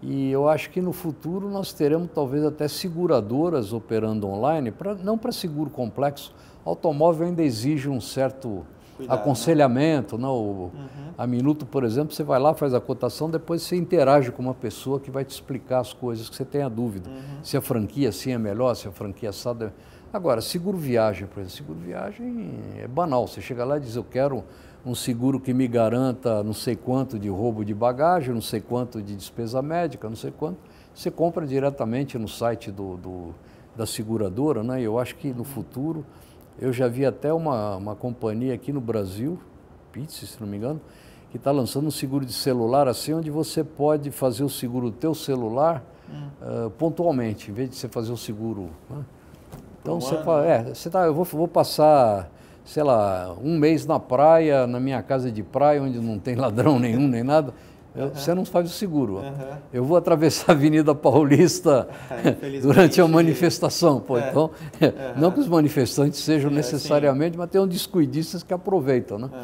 e eu acho que no futuro nós teremos talvez até seguradoras operando online, pra, não para seguro complexo. Automóvel ainda exige um certo Cuidado, né? aconselhamento. Né? né? O, uhum. A Minuto, por exemplo, você vai lá, faz a cotação, depois você interage com uma pessoa que vai te explicar as coisas que você tenha dúvida. Uhum. Se a franquia assim é melhor, se a franquia assada é Agora, seguro viagem, por exemplo, seguro viagem é banal. Você chega lá e diz, eu quero um seguro que me garanta não sei quanto de roubo de bagagem, não sei quanto de despesa médica, não sei quanto. Você compra diretamente no site do, do da seguradora, né? Eu acho que no futuro, eu já vi até uma, uma companhia aqui no Brasil, Pizzi, se não me engano, que está lançando um seguro de celular assim, onde você pode fazer o seguro do teu celular uh, pontualmente, em vez de você fazer o seguro... Né? Então, então você é. fala, é, você tá, eu vou, vou passar, sei lá, um mês na praia, na minha casa de praia, onde não tem ladrão nenhum nem nada. Eu, uhum. Você não faz o seguro. Uhum. Eu vou atravessar a Avenida Paulista durante a é. manifestação. Pô, é. Então, uhum. Não que os manifestantes sejam é, necessariamente, mas tem uns descuidistas que aproveitam. Né? É.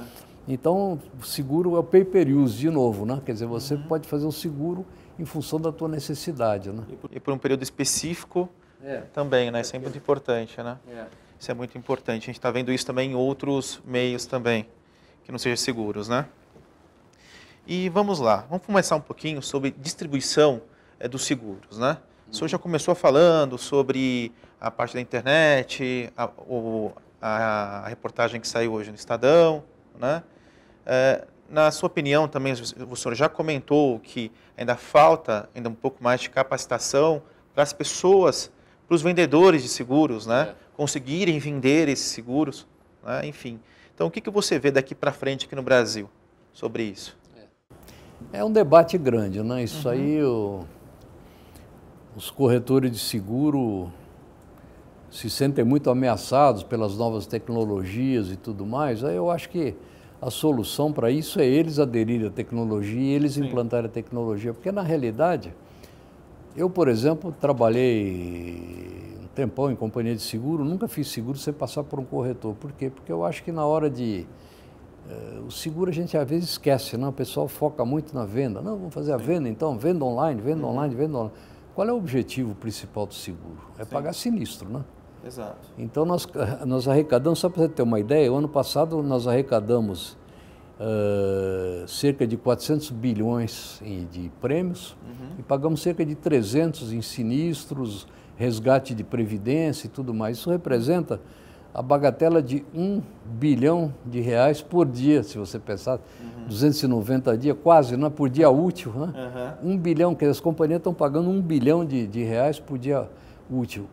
Então, o seguro é o pay-per-use, de novo. Né? Quer dizer, você uhum. pode fazer o seguro em função da tua necessidade. Né? E por um período específico é. também, né? É sempre muito importante, né? É. Isso é muito importante. A gente está vendo isso também em outros meios também, que não sejam seguros, né? E vamos lá, vamos começar um pouquinho sobre distribuição é, dos seguros, né? Uhum. O senhor já uhum. começou falando sobre a parte da internet, a, o, a, a reportagem que saiu hoje no Estadão, né? É, na sua opinião também, o senhor já comentou que ainda falta ainda um pouco mais de capacitação para as pessoas para os vendedores de seguros, né? É. Conseguirem vender esses seguros, né? enfim. Então, o que, que você vê daqui para frente aqui no Brasil sobre isso? É. é um debate grande, né? Isso uhum. aí, o... os corretores de seguro se sentem muito ameaçados pelas novas tecnologias e tudo mais. Aí eu acho que a solução para isso é eles aderirem à tecnologia e eles Sim. implantarem a tecnologia, porque na realidade eu, por exemplo, trabalhei um tempão em companhia de seguro, nunca fiz seguro sem passar por um corretor. Por quê? Porque eu acho que na hora de. Uh, o seguro a gente às vezes esquece, não? Né? o pessoal foca muito na venda. Não, vamos fazer a é. venda então, venda online, venda uhum. online, venda online. Qual é o objetivo principal do seguro? É Sim. pagar sinistro, né? Exato. Então nós, nós arrecadamos, só para você ter uma ideia, o ano passado nós arrecadamos uh, cerca de 400 bilhões de prêmios uhum. e pagamos cerca de 300 em sinistros, resgate de previdência e tudo mais. Isso representa a bagatela de 1 bilhão de reais por dia, se você pensar, uhum. 290 dias, quase, não é por dia útil. Né? Uhum. 1 bilhão, que as companhias estão pagando 1 bilhão de, de reais por dia útil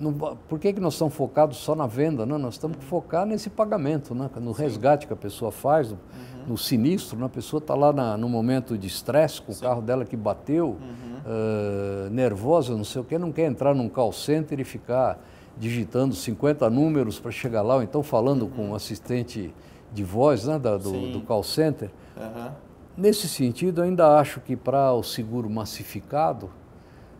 não, por que, que nós estamos focados só na venda? Não, né? nós estamos focados nesse pagamento, né? no Sim. resgate que a pessoa faz, no, uhum. no sinistro, né? a pessoa está lá na, no momento de estresse, com Sim. o carro dela que bateu, uhum. uh, nervosa, não sei o quê, não quer entrar num call center e ficar digitando 50 números para chegar lá, ou então falando com uhum. o um assistente de voz né? da, do, do, call center. Nesse sentido, ainda acho que para o seguro massificado,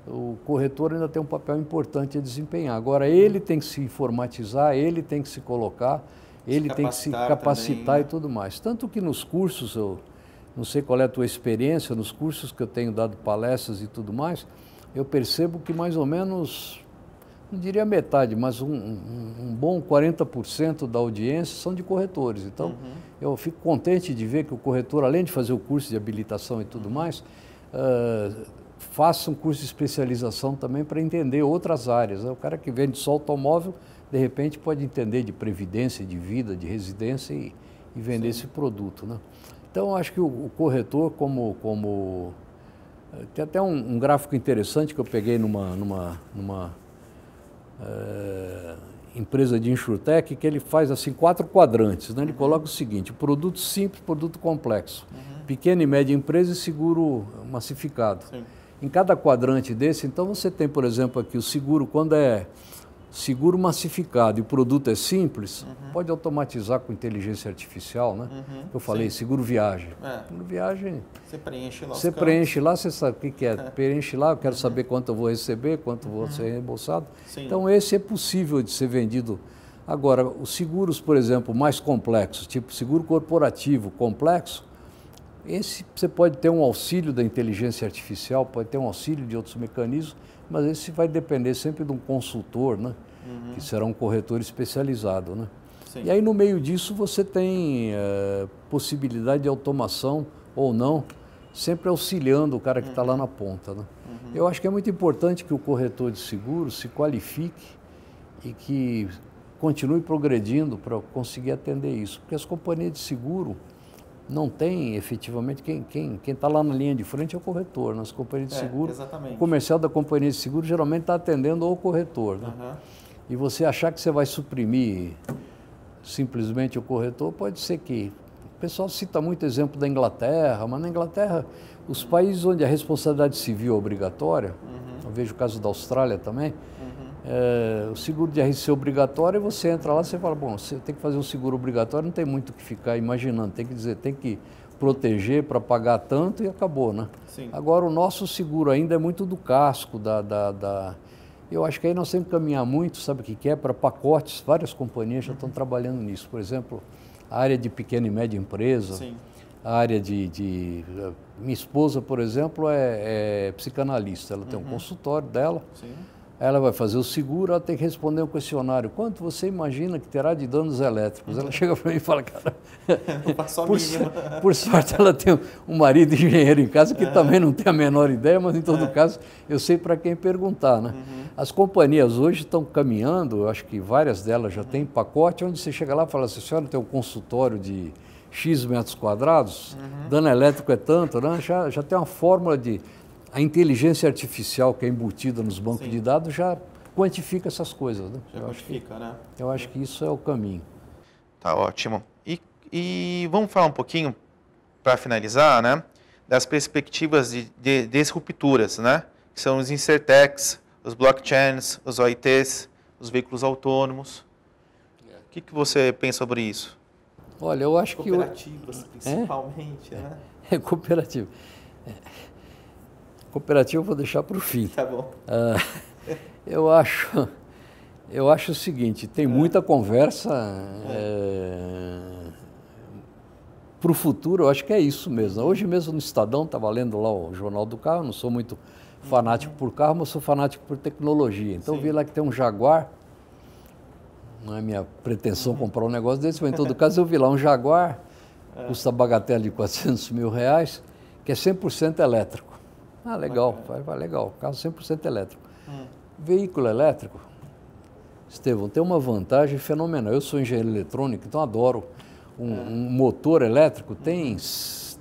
o corretor ainda tem um papel importante a desempenhar. Agora, ele tem que se informatizar, ele tem que se colocar, ele se tem que se capacitar também, e né? tudo mais. Tanto que nos cursos, eu não sei qual é a tua experiência, nos cursos que eu tenho dado palestras e tudo mais, eu percebo que mais ou menos, não diria metade, mas um, um, um bom 40% da audiência são de corretores. Então, uhum. eu fico contente de ver que o corretor, além de fazer o curso de habilitação e tudo uhum. mais, Uh, faça um curso de especialização também para entender outras áreas. Né? O cara que vende só automóvel, de repente, pode entender de previdência, de vida, de residência e, e vender Sim. esse produto. Né? Então, acho que o, o corretor, como, como eh, tem até um, um, gráfico interessante que eu peguei numa, numa, numa é, empresa de insurtech que ele faz assim quatro quadrantes. Né? Ele uhum. coloca o seguinte: produto simples, produto complexo, uhum. pequena e média empresa e seguro massificado. Sim. Em cada quadrante desse, então você tem, por exemplo, aqui o seguro, quando é seguro massificado e o produto é simples, uhum. pode automatizar com inteligência artificial, né? Uhum. Eu falei, Sim. seguro viagem. É. Seguro viagem. Você preenche lá. Você preenche lá, você sabe o que, que é. é. Preenche lá, eu quero uhum. saber quanto eu vou receber, quanto vou uhum. ser reembolsado. Sim. Então esse é possível de ser vendido. Agora, os seguros, por exemplo, mais complexos, tipo seguro corporativo complexo, esse você pode ter um auxílio da inteligência artificial, pode ter um auxílio de outros mecanismos, mas esse vai depender sempre de um consultor, né? Uhum. que será um corretor especializado. Né? E aí, no meio disso, você tem uh, possibilidade de automação ou não, sempre auxiliando o cara que está uhum. lá na ponta. Né? Uhum. Eu acho que é muito importante que o corretor de seguro se qualifique e que continue progredindo para conseguir atender isso, porque as companhias de seguro não tem efetivamente quem está quem, quem tá lá na linha de frente é o corretor. Nas companhias de é, seguro, é, o comercial da companhia de seguro geralmente está atendendo ao corretor. Né? Uhum. E você achar que você vai suprimir simplesmente o corretor, pode ser que. O pessoal cita muito exemplo da Inglaterra, mas na Inglaterra, os países onde a responsabilidade civil é obrigatória, uhum. eu vejo o caso da Austrália também, uhum é, o seguro de RC obrigatório, você entra lá, você fala, bom, você tem que fazer um seguro obrigatório, não tem muito o que ficar imaginando, tem que dizer, tem que proteger para pagar tanto e acabou, né? Sim. Agora, o nosso seguro ainda é muito do casco, da, da, da... Eu acho que aí nós temos que caminhar muito, sabe o que, é? Para pacotes, várias companhias já estão uhum. trabalhando nisso. Por exemplo, a área de pequena e média empresa, Sim. a área de, de... Eh, minha esposa, por exemplo, é, é psicanalista, ela uhum. tem um uhum. consultório dela. Sim ela vai fazer o seguro, ela tem que responder um questionário. Quanto você imagina que terá de danos elétricos? Ela chega para mim e fala, cara, por, por, sorte ela tem um marido engenheiro em casa que é. também não tem a menor ideia, mas em todo é. caso eu sei para quem perguntar. Né? Uhum. As companhias hoje estão caminhando, acho que várias delas já uhum. têm pacote, onde você chega lá e fala assim, senhora tem um consultório de X metros quadrados, uhum. dano elétrico é tanto, né? já, já tem uma fórmula de a inteligência artificial que é embutida nos bancos Sim. de dados já quantifica essas coisas. Né? Já eu quantifica, que, né? Eu acho que isso é o caminho. Tá ótimo. E, e vamos falar um pouquinho, para finalizar, né, das perspectivas de, de, né? Que são os insertex, os blockchains, os OITs, os veículos autônomos. É. O que, que você pensa sobre isso? Olha, eu acho que... Cooperativas, é? principalmente, é? né? É, é cooperativo. É. Cooperativa eu vou deixar para o fim. Tá bom. Uh, eu acho. Eu acho o seguinte, tem ah. muita conversa ah. é, para o futuro, eu acho que é isso mesmo. Hoje mesmo no Estadão, estava lendo lá o Jornal do Carro, não sou muito fanático uhum. por carro, mas sou fanático por tecnologia. Então Sim. vi lá que tem um Jaguar, não é minha pretensão uhum. comprar um negócio desse, mas em todo caso eu vi lá um Jaguar, é. custa bagatela de 400 mil reais, que é 100% elétrico. Ah, legal, vai legal, carro 100% elétrico. Hum. Veículo elétrico, Estevão, tem uma vantagem fenomenal. Eu sou engenheiro eletrônico, então adoro. Um, é. um motor elétrico tem 10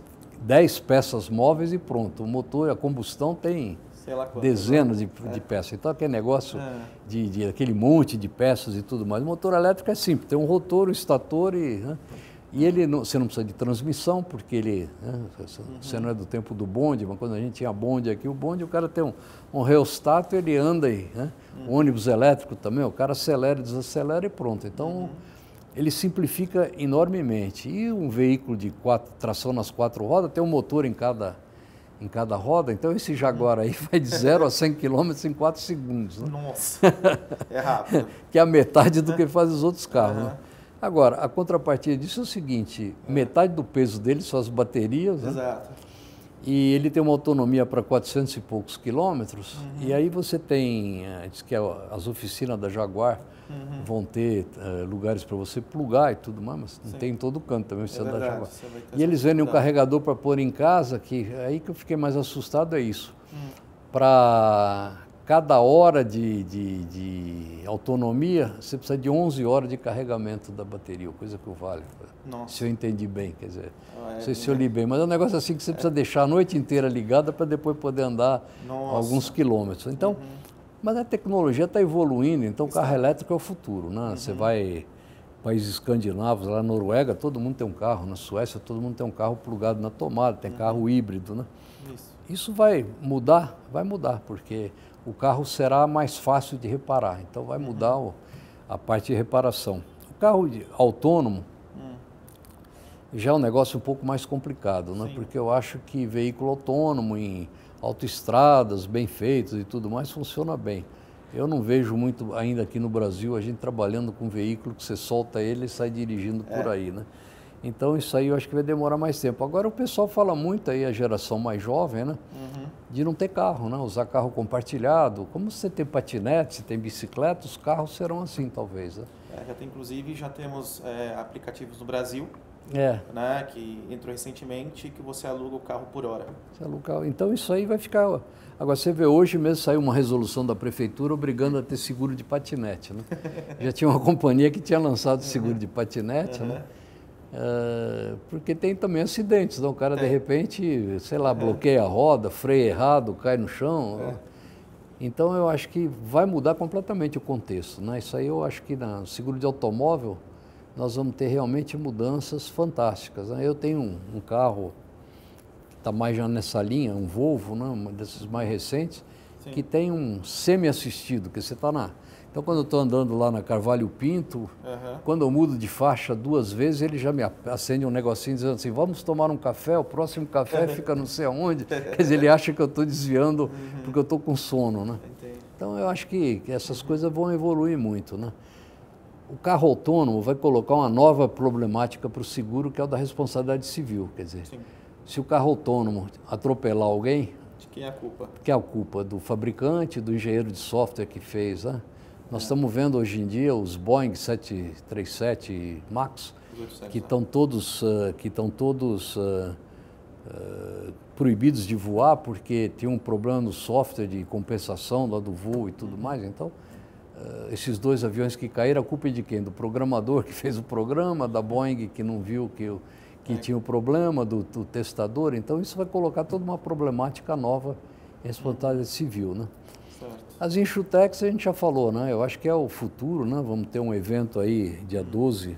uhum. peças móveis e pronto. O motor, a combustão tem dezenas né? de, é. de, peças. Então aquele negócio é. de, de, aquele monte de peças e tudo mais. O motor elétrico é simples, tem um rotor, um estator e. Né? E ele, não, você não precisa de transmissão, porque ele, né, uhum. você não é do tempo do bonde, mas quando a gente tinha bonde aqui, o bonde, o cara tem um, um reostato, ele anda aí. Né? Uhum. ônibus elétrico também, o cara acelera, desacelera e pronto. Então, uhum. ele simplifica enormemente. E um veículo de quatro, tração nas quatro rodas tem um motor em cada, em cada roda, então esse Jaguar aí uhum. vai de 0 a 100 km em 4 segundos. Né? Nossa, é rápido. que é a metade do é. que faz os outros carros. Uhum. Né? Agora, a contrapartida disso é o seguinte: é. metade do peso dele são as baterias. Né? Exato. Né? E ele tem uma autonomia para 400 e poucos quilômetros. Uhum. E aí você tem, eh, diz que é as oficinas da Jaguar uhum. vão ter uh, lugares para você plugar e tudo mais, mas não tem em todo canto também a oficina da Jaguar. e eles vendem um carregador para pôr em casa, que é aí que eu fiquei mais assustado é isso. Uhum. Para cada hora de, de, de, autonomia, você precisa de 11 horas de carregamento da bateria, coisa que eu vale. Nossa. Se eu entendi bem, quer dizer, ah, é, não sei se eu li bem, mas é um negócio assim que você é. precisa deixar a noite inteira ligada para depois poder andar Nossa. alguns quilômetros. Então, uhum. mas a tecnologia está evoluindo, então o carro elétrico é o futuro, né? Uhum. Você vai países escandinavos, lá na Noruega, todo mundo tem um carro, na Suécia todo mundo tem um carro plugado na tomada, tem uhum. carro híbrido, né? Isso. Isso vai mudar, vai mudar, porque o carro será mais fácil de reparar. Então vai mudar o, a parte de reparação. O carro de, autônomo hum. já é um negócio um pouco mais complicado, né? porque eu acho que veículo autônomo em autoestradas bem feitas e tudo mais funciona bem. Eu não vejo muito ainda aqui no Brasil a gente trabalhando com um veículo que você solta ele e sai dirigindo é. por aí, né? Então isso aí eu acho que vai demorar mais tempo. Agora o pessoal fala muito aí, a geração mais jovem, né? Uhum. De não ter carro, né? Usar carro compartilhado. Como você tem patinete, você tem bicicleta, os carros serão assim talvez. Né? É, já tem, inclusive, já temos é, aplicativos no Brasil. É. Né, que entrou recentemente, que você aluga o carro por hora. Você aluga, então isso aí vai ficar. Agora você vê hoje mesmo saiu uma resolução da prefeitura obrigando a ter seguro de patinete. Né? já tinha uma companhia que tinha lançado seguro de patinete. Né? Uhum. Né? Ah, porque tem também acidentes, então o cara é. de repente, sei lá, é. bloqueia a roda, freia errado, cai no chão. É. Então eu acho que vai mudar completamente o contexto. Né? Isso aí eu acho que no seguro de automóvel nós vamos ter realmente mudanças fantásticas. Né? Eu tenho um, um carro que está mais já nessa linha, um Volvo, né? um desses mais recentes, Sim. que tem um semi-assistido, que você está na, então, quando eu estou andando lá na Carvalho Pinto, uhum. quando eu mudo de faixa duas vezes, ele já me acende um negocinho dizendo assim: vamos tomar um café, o próximo café fica não sei aonde. Quer dizer, ele acha que eu estou desviando uhum. porque eu estou com sono, né? Então, eu acho que, que essas coisas vão evoluir muito, né? O carro autônomo vai colocar uma nova problemática para o seguro, que é o da responsabilidade civil. Quer dizer, Sim. se o carro autônomo atropelar alguém. De quem é a culpa? Que é a culpa do fabricante, do engenheiro de software que fez, né? Nós estamos vendo hoje em dia os Boeing 737 MAX, né? ah, que estão todos, que estão todos uh, ah, uh, ah, proibidos de voar porque tem um problema no software de compensação lá do voo e tudo mais. Então, esses dois aviões que caíram, a culpa é de quem? Do programador que fez o programa, da Boeing que não viu que, que é. tinha o problema, do, do, testador. Então, isso vai colocar toda uma problemática nova em responsabilidade civil. Né? As Enxutex a gente já falou, né? Eu acho que é o futuro, né? Vamos ter um evento aí dia 12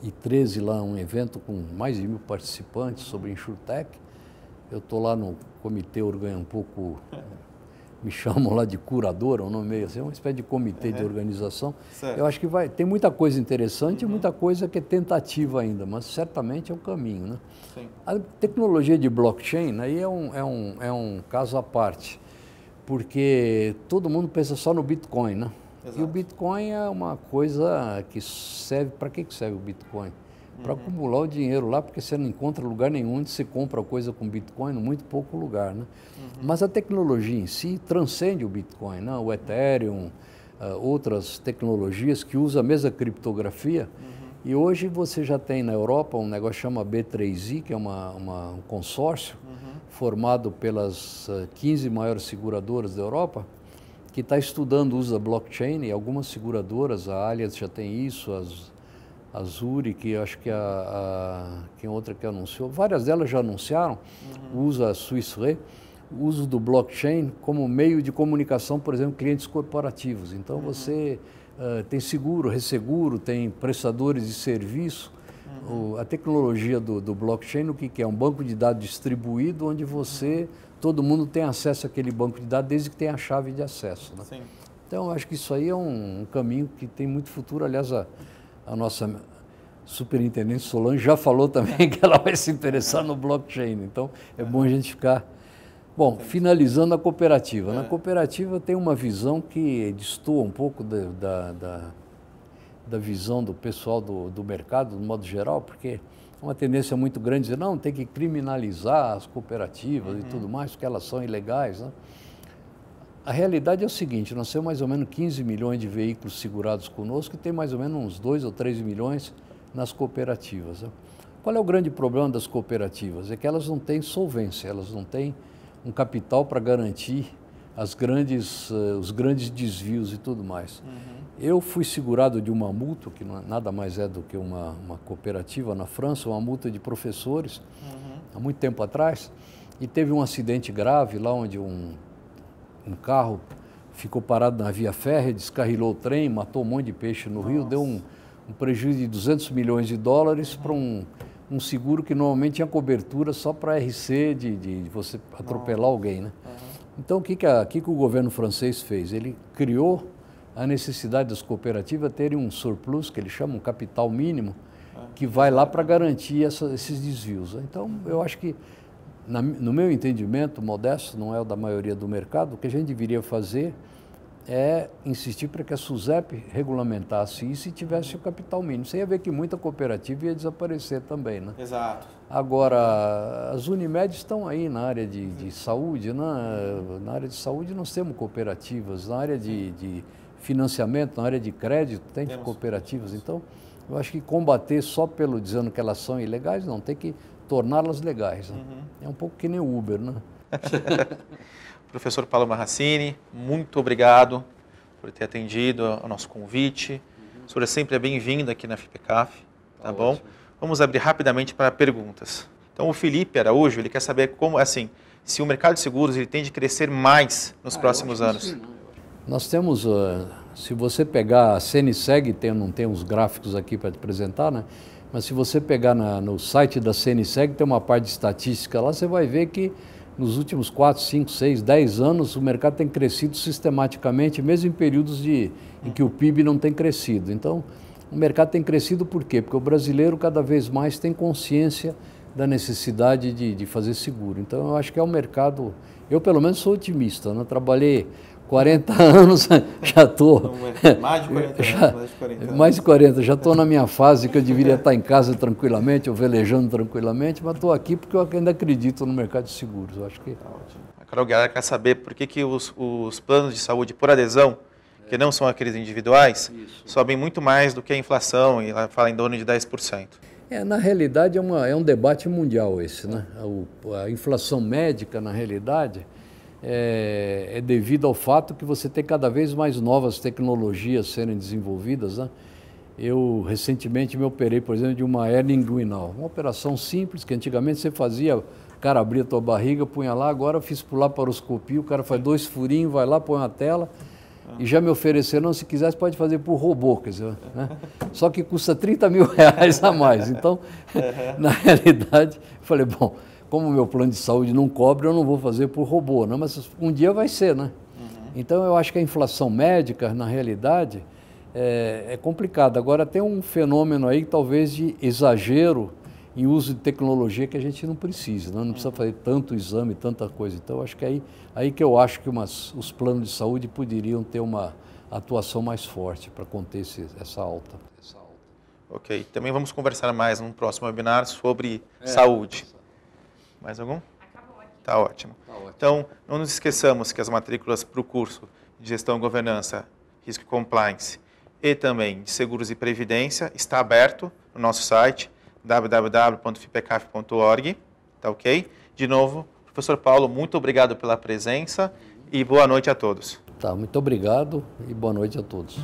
e 13 lá, um evento com mais de mil participantes sobre Enxutec. Eu estou lá no comitê organ um pouco, me chamam lá de curador, é nome meio assim, uma espécie de comitê uhum. de organização. Certo. Eu acho que vai, tem muita coisa interessante e uhum. muita coisa que é tentativa ainda, mas certamente é o um caminho. Né? Sim. A tecnologia de blockchain aí né? é um, é, um, é um caso à parte porque todo mundo pensa só no Bitcoin, né? Exato. E o Bitcoin é uma coisa que serve. Para que serve o Bitcoin? Para uhum. acumular o dinheiro lá, porque você não encontra lugar nenhum onde se compra coisa com Bitcoin, muito pouco lugar. Né? Uhum. Mas a tecnologia em si transcende o Bitcoin, né? o Ethereum, uh, outras tecnologias que usam a mesma criptografia. Uhum. E hoje você já tem na Europa um negócio que chama B3I, que é uma, uma um consórcio, formado pelas 15 eh, maiores seguradoras da Europa, que está estudando, o uso da blockchain, e algumas seguradoras, a Allianz já tem isso, as, a Zuri, que acho que é a, a, quem é outra que anunciou, várias delas já anunciaram, uhum. usa a Swiss Re, o uso do blockchain como meio de comunicação, por exemplo, clientes corporativos. Então uhum. você uh, tem seguro, resseguro, tem prestadores de serviço o, a tecnologia do, do blockchain, o que, que, é? Um banco de dados distribuído onde você, todo mundo tem acesso àquele banco de dados desde que tenha a chave de acesso. Né? Sim. Então, acho que isso aí é um, um caminho que tem muito futuro. Aliás, a, a nossa superintendente Solange já falou também que ela vai se interessar no blockchain. Então, é bom a gente ficar. Bom, finalizando a cooperativa. Na né? é. cooperativa tem uma visão que destoa um pouco da, da, da da visão do pessoal do, do mercado, no modo geral, porque é uma tendência muito grande dizer, não, tem que criminalizar as cooperativas uhum. e tudo mais, porque elas são ilegais. Né? A realidade é o seguinte, nós temos mais ou menos 15 milhões de veículos segurados conosco e tem mais ou menos uns 2 ou 3 milhões nas cooperativas. Né? Qual é o grande problema das cooperativas? É que elas não têm solvência, elas não têm um capital para garantir as grandes, eh, os grandes desvios e tudo mais. Uhum. Eu fui segurado de uma multa, que é, nada mais é do que uma, uma cooperativa na França, uma multa de professores, uhum. há muito tempo atrás, e teve um acidente grave lá onde um, um carro ficou parado na via férrea, descarrilou o trem, matou um monte de peixe no Nossa. rio, deu um, um, prejuízo de 200 milhões de dólares uhum. para um, um seguro que normalmente tinha cobertura só para RC, de, de você atropelar Nossa. alguém. Né? Uhum. Então, o que, que, a, que, que o governo francês fez? Ele criou a necessidade das cooperativas terem um surplus, que eles chamam um capital mínimo, que vai lá para garantir essa, esses desvios. Né? Então, eu acho que, na, no meu entendimento, modesto, não é o da maioria do mercado, o que a gente deveria fazer é insistir para que a SUSEP regulamentasse isso e tivesse o capital mínimo. Você ia ver que muita cooperativa ia desaparecer também, né? Exato. Agora, as Unimed estão aí na área de, de saúde, né? Na área de saúde nós temos cooperativas, na área de, de financiamento, na área de crédito, tem temos. cooperativas. Então, eu acho que combater só pelo dizendo que elas são ilegais, não, tem que torná-las legais. Né? Uhum. É um pouco que nem o Uber, né? Professor Paulo Marracini, muito obrigado por ter atendido ao nosso convite. Uhum. O senhor é sempre é bem-vindo aqui na FIPECAF, tá, tá bom? Ótimo. Vamos abrir rapidamente para perguntas. Então, o Felipe Araújo, ele quer saber como, assim, se o mercado de seguros ele tende a crescer mais nos ah, próximos anos. Né? Nós temos, uh, se você pegar a CNSEG, tem, não tem uns gráficos aqui para te apresentar, né? Mas se você pegar na, no site da CNSEG, tem uma parte de estatística lá, você vai ver que nos últimos 4, 5, 6, 10 anos, o mercado tem crescido sistematicamente, mesmo em períodos de, em que o PIB não tem crescido. Então, o mercado tem crescido por quê? Porque o brasileiro cada vez mais tem consciência da necessidade de, de fazer seguro. Então, eu acho que é um mercado. Eu, pelo menos, sou otimista. Né? Trabalhei 40 anos já estou. mais de 40 já, anos, mais de 40 Mais de 40, já estou na minha fase que eu deveria estar em casa tranquilamente, ou velejando tranquilamente, mas estou aqui porque eu ainda acredito no mercado de seguros. Eu acho que... Tá a Carol Guiara quer saber por que, que os, os planos de saúde por adesão, que não são aqueles individuais, Isso. sobem muito mais do que a inflação, e ela fala em torno de 10%. É, na realidade, é, uma, é um debate mundial esse. Né? a inflação médica, na realidade, é, é, devido ao fato que você tem cada vez mais novas tecnologias sendo desenvolvidas. Né? Eu recentemente me operei, por exemplo, de uma hernia inguinal. Uma operação simples que antigamente você fazia, o cara abria a tua barriga, punha lá, agora eu fiz pular paroscopia, o cara faz dois furinhos, vai lá, põe uma tela. E já me ofereceram, se quiser, pode fazer por robô, quer dizer, né? só que custa 30 mil reais a mais. Então, na realidade, eu falei, bom, como o meu plano de saúde não cobre, eu não vou fazer por robô, né? mas um dia vai ser, né? Uhum. Então eu acho que a inflação médica, na realidade, é, é complicada. Agora tem um fenômeno aí, talvez, de exagero em uso de tecnologia que a gente não precisa, né? não precisa uhum. fazer tanto exame, tanta coisa. Então, acho que aí, aí que eu acho que umas, os planos de saúde poderiam ter uma atuação mais forte para conter esse, essa, alta, Ok, também vamos conversar mais num próximo webinar sobre é, saúde. Mais algum? Acabou Tá ótimo. tá ótimo. Então, não nos esqueçamos que as matrículas para o curso de Gestão e Governança, Risco e Compliance e também de Seguros e Previdência está aberto no nosso site www.fipecaf.org, tá ok? De novo, professor Paulo, muito obrigado pela presença e boa noite a todos. Tá, muito obrigado e boa noite a todos.